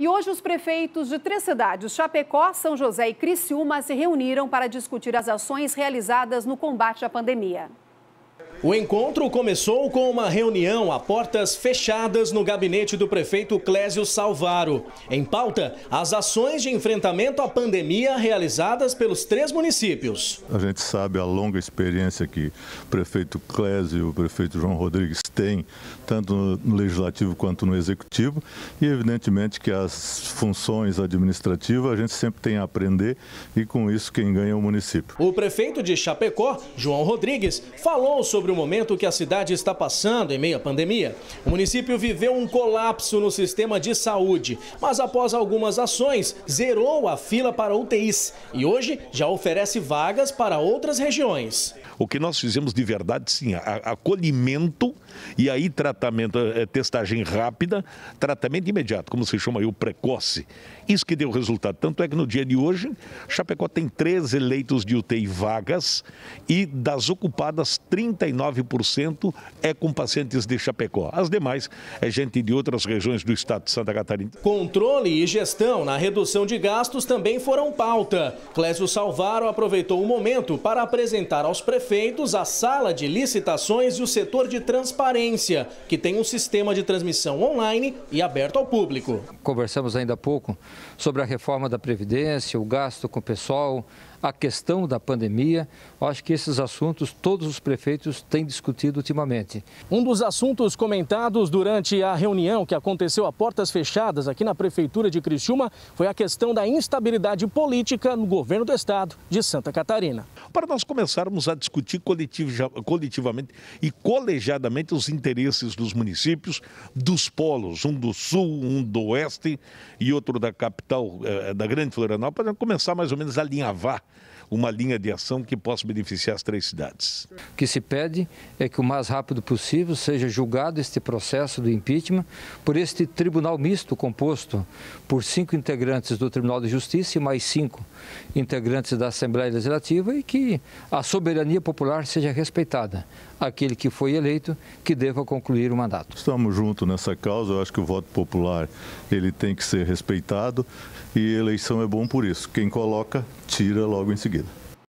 E hoje os prefeitos de três cidades, Chapecó, São José e Criciúma, se reuniram para discutir as ações realizadas no combate à pandemia. O encontro começou com uma reunião a portas fechadas no gabinete do prefeito Clésio Salvaro. Em pauta, as ações de enfrentamento à pandemia realizadas pelos três municípios. A gente sabe a longa experiência que o prefeito Clésio e o prefeito João Rodrigues têm, tanto no legislativo quanto no executivo, e evidentemente que as funções administrativas a gente sempre tem a aprender e com isso quem ganha é o município. O prefeito de Chapecó, João Rodrigues, falou sobre sobre o momento que a cidade está passando em meio à pandemia. O município viveu um colapso no sistema de saúde, mas após algumas ações, zerou a fila para UTIs e hoje já oferece vagas para outras regiões. O que nós fizemos de verdade, sim, acolhimento e aí tratamento, eh, testagem rápida, tratamento imediato, como se chama aí o precoce. Isso que deu resultado. Tanto é que no dia de hoje, Chapecó tem 13 leitos de UTI vagas e das ocupadas, 39 99% é com pacientes de Chapecó. As demais é gente de outras regiões do estado de Santa Catarina. Controle e gestão na redução de gastos também foram pauta. Clésio Salvaro aproveitou o momento para apresentar aos prefeitos a sala de licitações e o setor de transparência, que tem um sistema de transmissão online e aberto ao público. Conversamos ainda há pouco sobre a reforma da Previdência, o gasto com o pessoal, a questão da pandemia. Acho que esses assuntos todos os prefeitos têm discutido ultimamente. Um dos assuntos comentados durante a reunião que aconteceu a portas fechadas aqui na Prefeitura de Criciúma foi a questão da instabilidade política no governo do estado de Santa Catarina. Para nós começarmos a discutir coletivamente e colegiadamente os interesses dos municípios, dos polos, um do sul, um do oeste e outro da capital eh, da Grande Florianópolis, começar mais ou menos a alinhavar uma linha de ação que possa beneficiar as três cidades. O que se pede é que o mais rápido possível seja julgado este processo do impeachment por este tribunal misto composto por cinco integrantes do Tribunal de Justiça e mais cinco integrantes da Assembleia Legislativa e que a soberania popular seja respeitada. Aquele que foi eleito que deva concluir o mandato. Estamos juntos nessa causa, eu acho que o voto popular ele tem que ser respeitado e eleição é bom por isso. Quem coloca, tira logo logo em seguida.